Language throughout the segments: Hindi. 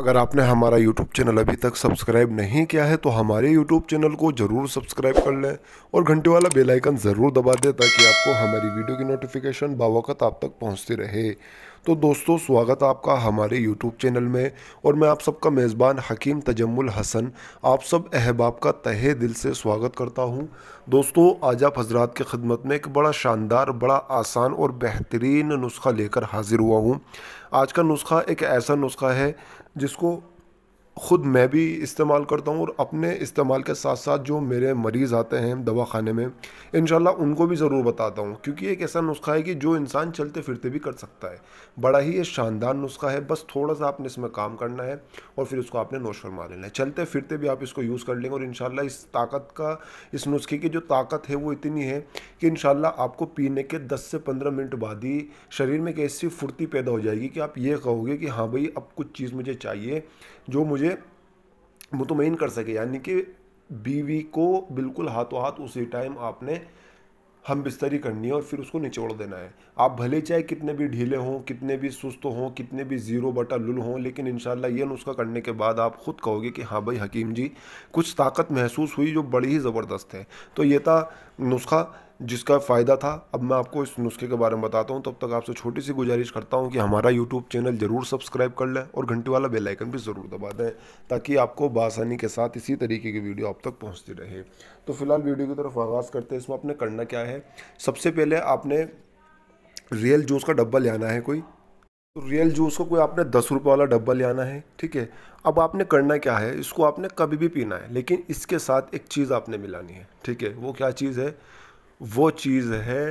अगर आपने हमारा YouTube चैनल अभी तक सब्सक्राइब नहीं किया है तो हमारे YouTube चैनल को ज़रूर सब्सक्राइब कर लें और घंटे वाला बेल आइकन ज़रूर दबा दें ताकि आपको हमारी वीडियो की नोटिफिकेशन बावक़त आप तक पहुंचती रहे तो दोस्तों स्वागत आपका हमारे YouTube चैनल में और मैं आप सबका मेज़बान हकीम तजम्मुल हसन आप सब अहबाब का तहे दिल से स्वागत करता हूँ दोस्तों आज आप हजरात की खिदमत में एक बड़ा शानदार बड़ा आसान और बेहतरीन नुस्खा लेकर हाजिर हुआ हूँ आज का नुस्खा एक ऐसा नुस्खा है जिसको ख़ुद मैं भी इस्तेमाल करता हूँ और अपने इस्तेमाल के साथ साथ जो मेरे मरीज़ आते हैं दवा खाने में इन उनको भी ज़रूर बताता हूँ क्योंकि एक ऐसा नुस्खा है कि जो इंसान चलते फिरते भी कर सकता है बड़ा ही ये शानदार नुस्खा है बस थोड़ा सा आपने इसमें काम करना है और फिर उसको आपने नोश फरमा लेना है चलते फिरते भी आप इसको यूज़ कर लेंगे और इन इस ताकत का इस नुस्खे की जो ताकत है वो इतनी है कि इन आपको पीने के दस से पंद्रह मिनट बाद ही शरीर में एक ऐसी फुर्ती पैदा हो जाएगी कि आप ये कहोगे कि हाँ भाई अब कुछ चीज़ मुझे चाहिए जो मुझे चीज़ें मुतमिन कर सके यानी कि बीवी को बिल्कुल हाथों हाथ उसी टाइम आपने हम बिस्तरी करनी है और फिर उसको निचोड़ देना है आप भले चाहे कितने भी ढीले हों कितने भी सुस्त हों कितने भी ज़ीरो बटा लुल हों लेकिन इन ये नुस्खा करने के बाद आप ख़ुद कहोगे कि हाँ भाई हकीम जी कुछ ताकत महसूस हुई जो बड़ी ही ज़बरदस्त है तो ये था नुस्खा जिसका फ़ायदा था अब मैं आपको इस नुस्खे के बारे में बताता हूँ तब तक आपसे छोटी सी गुजारिश करता हूँ कि हमारा यूट्यूब चैनल ज़रूर सब्सक्राइब कर लें और घंटे वाला बेल आइकन भी ज़रूर दबा दें ताकि आपको बासानी के साथ इसी तरीके की वीडियो आप तक पहुँचती रहे तो फिलहाल वीडियो की तरफ आगाज़ करते हैं इसमें आपने करना क्या है सबसे पहले आपने रियल जूस का डब्बा ले आना है कोई तो रियल जूस को कोई आपने दस रुपये वाला डब्बा ले आना है ठीक है अब आपने करना क्या है इसको आपने कभी भी पीना है लेकिन इसके साथ एक चीज़ आपने मिलानी है ठीक है वो क्या चीज़ है वो चीज़ है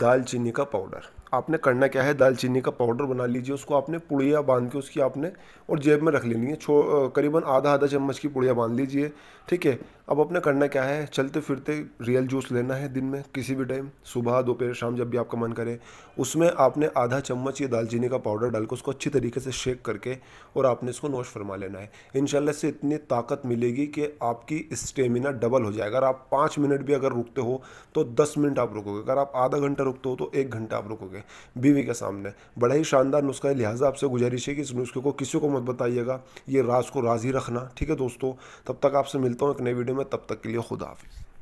दालचीनी का पाउडर आपने करना क्या है दालचीनी का पाउडर बना लीजिए उसको आपने पुड़िया बांध के उसकी आपने और जेब में रख लेनी है छो करीबन आधा आधा चम्मच की पुड़िया बांध लीजिए ठीक है अब आपने करना क्या है चलते फिरते रियल जूस लेना है दिन में किसी भी टाइम सुबह दोपहर शाम जब भी आपका मन करे उसमें आपने आधा चम्मच ये दालचीनी का पाउडर डाल के उसको अच्छी तरीके से शेक करके और आपने इसको नोश फरमा लेना है इन से इतनी ताकत मिलेगी कि आपकी स्टेमिना डबल हो जाएगा अगर आप पाँच मिनट भी अगर रुकते हो तो दस मिनट आप रुकोगे अगर आप आधा घंटा रुकते हो तो एक घंटा आप रुकोगे है बीवी के सामने बड़ा ही शानदार नुस्खा है लिहाजा आपसे गुजारिश है कि इस नुस्खे को किसी को मत बताइएगा ये राज को राज़ी रखना ठीक है दोस्तों तब तक आपसे मिलता हूँ एक नई वीडियो में तब तक के लिए खुदा हाफिज़